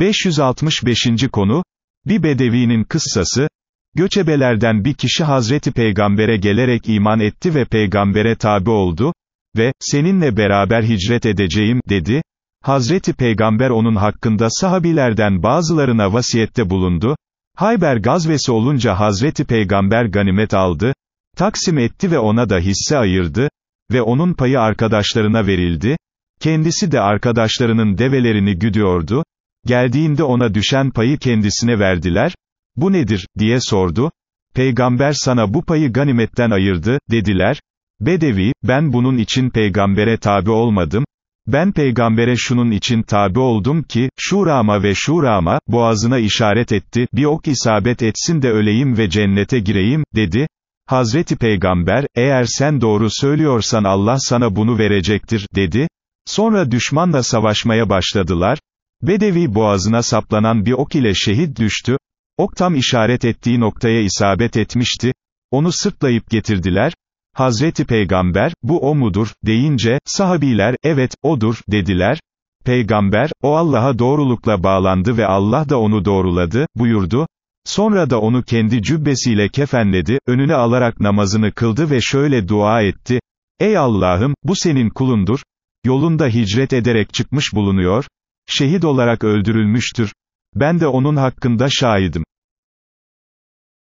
565. konu, bir bedevinin kıssası, göçebelerden bir kişi Hazreti Peygamber'e gelerek iman etti ve Peygamber'e tabi oldu, ve, seninle beraber hicret edeceğim, dedi, Hazreti Peygamber onun hakkında sahabilerden bazılarına vasiyette bulundu, Hayber gazvesi olunca Hazreti Peygamber ganimet aldı, taksim etti ve ona da hisse ayırdı, ve onun payı arkadaşlarına verildi, kendisi de arkadaşlarının develerini güdüyordu, Geldiğinde ona düşen payı kendisine verdiler, bu nedir, diye sordu, peygamber sana bu payı ganimetten ayırdı, dediler, Bedevi, ben bunun için peygambere tabi olmadım, ben peygambere şunun için tabi oldum ki, şurama ve şurama, boğazına işaret etti, bir ok isabet etsin de öleyim ve cennete gireyim, dedi, Hazreti Peygamber, eğer sen doğru söylüyorsan Allah sana bunu verecektir, dedi, sonra düşmanla savaşmaya başladılar, Bedevi boğazına saplanan bir ok ile şehit düştü, ok tam işaret ettiği noktaya isabet etmişti, onu sırtlayıp getirdiler, Hazreti Peygamber, bu o mudur, deyince, sahabiler, evet, odur, dediler, Peygamber, o Allah'a doğrulukla bağlandı ve Allah da onu doğruladı, buyurdu, sonra da onu kendi cübbesiyle kefenledi, önüne alarak namazını kıldı ve şöyle dua etti, Ey Allah'ım, bu senin kulundur, yolunda hicret ederek çıkmış bulunuyor, şehit olarak öldürülmüştür. Ben de onun hakkında şahidim.